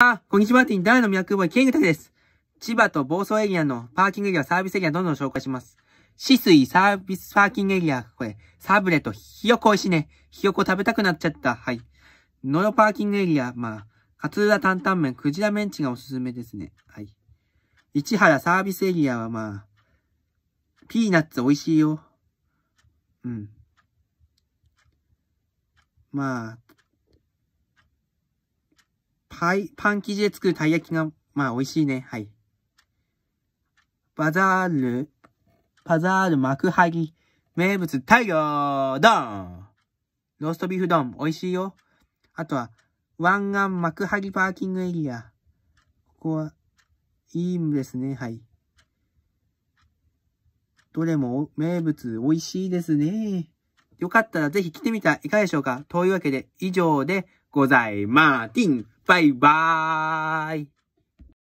あ、こんにちは、ティン大の脈ボイ、ケングタです。千葉と房総エリアのパーキングエリア、サービスエリア、どんどん紹介します。止水サービスパーキングエリア、これ、サブレとひよこおいしいね。ひよこ食べたくなっちゃった。はい。野呂パーキングエリア、まあ、カツラ担々麺、クジラメンチがおすすめですね。はい。市原サービスエリアはまあ、ピーナッツ美味しいよ。うん。まあ、はい。パン生地で作るたい焼きが、まあ、美味しいね。はい。バザール、パザール幕張、名物太陽ンローストビーフ丼、美味しいよ。あとは、湾岸幕張パーキングエリア。ここは、いいんですね。はい。どれも名物美味しいですね。よかったらぜひ来てみてはいかがでしょうかというわけで、以上で、哥在马丁，拜拜。